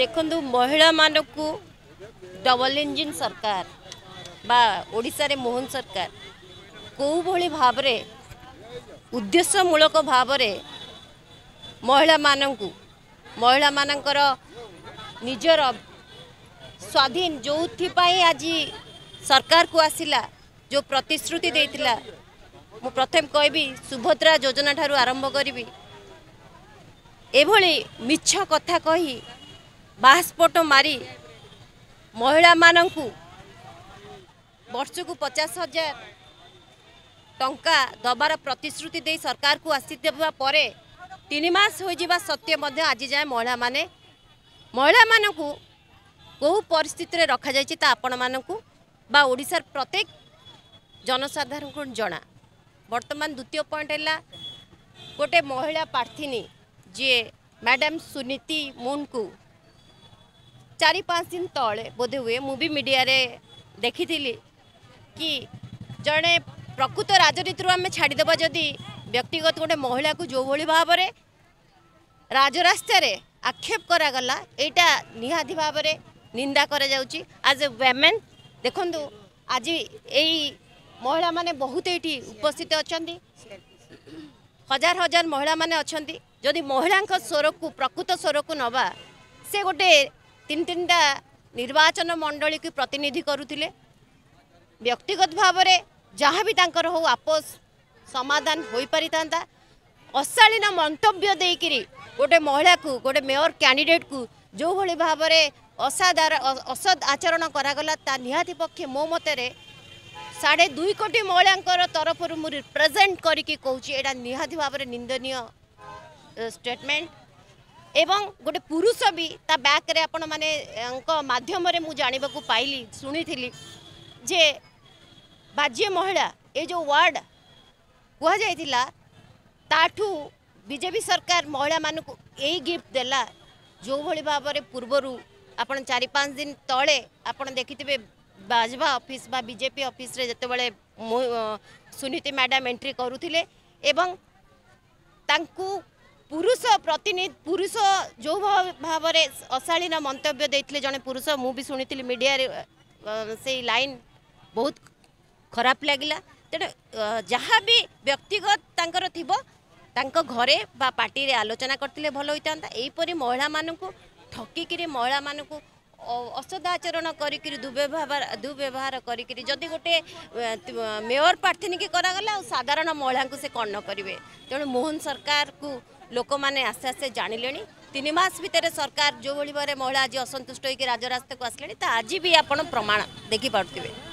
ଦେଖନ୍ତୁ ମହିଳାମାନଙ୍କୁ double engine ସରକାର ବା ଓଡ଼ିଶାରେ ମୋହନ ସରକାର କେଉଁଭଳି ଭାବରେ ଉଦ୍ଦେଶ୍ୟମୂଳକ ଭାବରେ ମହିଳାମାନଙ୍କୁ ମହିଳାମାନଙ୍କର ନିଜର ସ୍ୱାଧୀନ ଯେଉଁଥିପାଇଁ ଆଜି ସରକାରକୁ ଆସିଲା ଯେଉଁ ପ୍ରତିଶ୍ରୁତି ଦେଇଥିଲା ମୁଁ ପ୍ରଥମେ କହିବି ସୁଭଦ୍ରା ଯୋଜନା ଠାରୁ ଆରମ୍ଭ କରିବି ଏଭଳି ମିଛ କଥା କହି ବାହାସ୍ଫୋଟ ମାରି ମହିଳାମାନଙ୍କୁ ବର୍ଷକୁ ପଚାଶ ହଜାର ଟଙ୍କା ଦେବାର ପ୍ରତିଶ୍ରୁତି ଦେଇ ସରକାରକୁ ଆସିଦେବା ପରେ ତିନି ମାସ ହୋଇଯିବା ସତ୍ତ୍ୱେ ମଧ୍ୟ ଆଜି ଯାଏଁ ମହିଳାମାନେ ମହିଳାମାନଙ୍କୁ କେଉଁ ପରିସ୍ଥିତିରେ ରଖାଯାଇଛି ତାହା ଆପଣମାନଙ୍କୁ বা ওড়িশার প্রত্যেক জনসাধারণ জনা বর্তমান দ্বিতীয় পয়েন্ট হল গোটে মহিলা প্রার্থী যে ম্যাডাম সুনীতি মুন্ডু ଚାରି ପାଞ୍ଚ ଦିନ ତଳେ ବୋଧେ ହୁଏ ମୁଁ ବି ମିଡ଼ିଆରେ ଦେଖିଥିଲି କି ଜଣେ ପ୍ରକୃତ ରାଜନୀତିରୁ ଆମେ ଛାଡ଼ିଦେବା ଯଦି ବ୍ୟକ୍ତିଗତ ଗୋଟେ ମହିଳାକୁ ଯେଉଁଭଳି ଭାବରେ ରାଜରାସ୍ତାରେ ଆକ୍ଷେପ କରାଗଲା ଏଇଟା ନିହାତି ଭାବରେ ନିନ୍ଦା କରାଯାଉଛି ଆଜ୍ ଏ ୱେମେନ୍ ଦେଖନ୍ତୁ ଆଜି ଏଇ ମହିଳାମାନେ ବହୁତ ଏଇଠି ଉପସ୍ଥିତ ଅଛନ୍ତି ହଜାର ହଜାର ମହିଳାମାନେ ଅଛନ୍ତି ଯଦି ମହିଳାଙ୍କ ସ୍ୱରକୁ ପ୍ରକୃତ ସ୍ୱରକୁ ନେବା ସେ ଗୋଟେ তিন তিনটা নির্বাচন মণ্ডলীকে প্রতিনিধি করুলে ব্যক্তিগত ভাবে যা বি তাঁর হো আপোষ সমাধান হয়ে পারি থাকে অশালীন মন্তব্য দিয়ে গোটে মহিলা গোটে মেয়র ক্যাডিডেট কু যেভাবে ভাবে অসাধার অসদ আচরণ করা তা নিহতি পক্ষে মো মতরে সাড়ে দুই কোটি মহিলা তরফর মু রিপ্রেজেট করি কৌচি এটা নিহতি ভাবে নিন্দনীয় স্টেটমেন্ট এবং ଗୋଟେ ପୁରୁଷ ବି ତା ବ୍ୟାକ୍ରେ ଆପଣମାନଙ୍କ ମାଧ୍ୟମରେ ମୁଁ ଜାଣିବାକୁ ପାଇଲି ଶୁଣିଥିଲି ଯେ ବାଜ୍ୟ ମହିଳା ଏ ଯେଉଁ ୱାର୍ଡ଼ କୁହାଯାଇଥିଲା ତାଠୁ ବିଜେପି ସରକାର ମହିଳାମାନଙ୍କୁ ଏଇ ଗିଫ୍ଟ ଦେଲା ଯେଉଁଭଳି ଭାବରେ ପୂର୍ବରୁ ଆପଣ ଚାରି ପାଞ୍ଚ ଦିନ ତଳେ ଆପଣ ଦେଖିଥିବେ ବାଜବା ଅଫିସ୍ ବା ବିଜେପି ଅଫିସରେ ଯେତେବେଳେ ମୁଁ ସୁନୀତି ମ୍ୟାଡ଼ାମ୍ ଏଣ୍ଟ୍ରି କରୁଥିଲେ ଏବଂ ତାଙ୍କୁ ପୁରୁଷ ପ୍ରତିନିଧି ପୁରୁଷ ଯେଉଁ ଭାବରେ ଅଶାଳୀନ ମନ୍ତବ୍ୟ ଦେଇଥିଲେ ଜଣେ ପୁରୁଷ ମୁଁ ବି ଶୁଣିଥିଲି ମିଡ଼ିଆରେ ସେଇ ଲାଇନ୍ ବହୁତ ଖରାପ ଲାଗିଲା ତେଣୁ ଯାହା ବି ବ୍ୟକ୍ତିଗତ ତାଙ୍କର ଥିବ ତାଙ୍କ ଘରେ ବା ପାର୍ଟିରେ ଆଲୋଚନା କରିଥିଲେ ଭଲ ହୋଇଥାନ୍ତା ଏହିପରି ମହିଳାମାନଙ୍କୁ ଠକିକିରି ମହିଳାମାନଙ୍କୁ ଅସଦାଚରଣ କରିକିରି ଦୁର୍ବ୍ୟବହାର ଦୁର୍ବ୍ୟବହାର କରିକିରି ଯଦି ଗୋଟେ ମେୟର ପ୍ରାର୍ଥିନୀକି କରାଗଲା ଆଉ ସାଧାରଣ ମହିଳାଙ୍କୁ ସେ କ'ଣ ନ କରିବେ ତେଣୁ ମୋହନ ସରକାରକୁ ଲୋକମାନେ ଆସ୍ତେ ଆସ୍ତେ ଜାଣିଲେଣି ତିନି ମାସ ଭିତରେ ସରକାର ଯେଉଁଭଳି ଭାବରେ ମହିଳା ଆଜି ଅସନ୍ତୁଷ୍ଟ ହୋଇକି ରାଜରାସ୍ତାକୁ ଆସିଲେଣି ତା ଆଜି ବି ଆପଣ ପ୍ରମାଣ ଦେଖିପାରୁଥିବେ